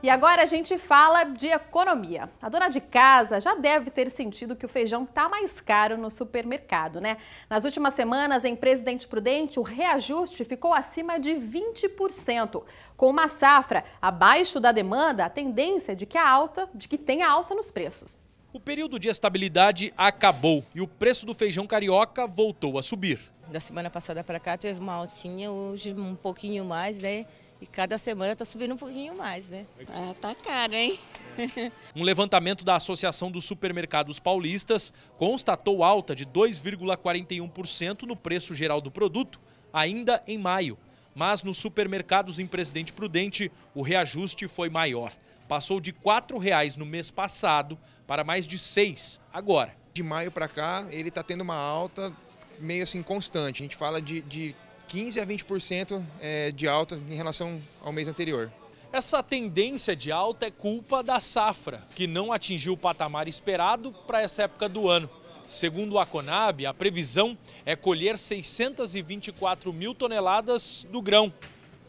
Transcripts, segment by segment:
E agora a gente fala de economia. A dona de casa já deve ter sentido que o feijão está mais caro no supermercado, né? Nas últimas semanas, em Presidente Prudente, o reajuste ficou acima de 20%. Com uma safra abaixo da demanda, a tendência é de que a alta, de que tenha alta nos preços. O período de estabilidade acabou e o preço do feijão carioca voltou a subir. Da semana passada para cá teve uma altinha, hoje um pouquinho mais, né? E cada semana está subindo um pouquinho mais, né? Ah, tá caro, hein? Um levantamento da Associação dos Supermercados Paulistas constatou alta de 2,41% no preço geral do produto ainda em maio. Mas nos supermercados em Presidente Prudente, o reajuste foi maior. Passou de R$ 4,00 no mês passado para mais de R$ 6,00 agora. De maio para cá, ele está tendo uma alta meio assim constante. A gente fala de, de 15 a 20% é, de alta em relação ao mês anterior. Essa tendência de alta é culpa da safra, que não atingiu o patamar esperado para essa época do ano. Segundo a Conab, a previsão é colher 624 mil toneladas do grão,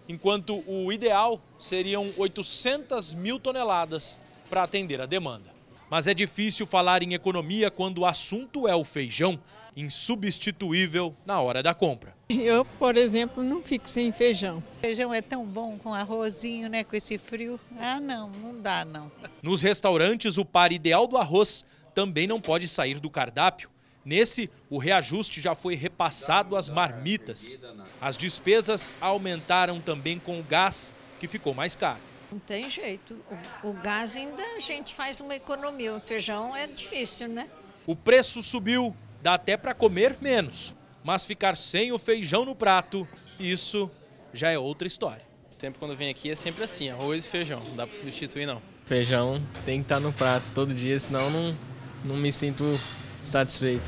enquanto o ideal seriam 800 mil toneladas para atender a demanda. Mas é difícil falar em economia quando o assunto é o feijão, insubstituível na hora da compra. Eu, por exemplo, não fico sem feijão. Feijão é tão bom com arrozinho, né, com esse frio. Ah, não, não dá não. Nos restaurantes, o par ideal do arroz também não pode sair do cardápio. Nesse, o reajuste já foi repassado às marmitas. As despesas aumentaram também com o gás, que ficou mais caro. Não tem jeito. O, o gás ainda a gente faz uma economia. O feijão é difícil, né? O preço subiu, dá até para comer menos. Mas ficar sem o feijão no prato, isso já é outra história. Sempre quando vem aqui é sempre assim, arroz e feijão. Não dá para substituir, não. Feijão tem que estar tá no prato todo dia, senão não, não me sinto satisfeito.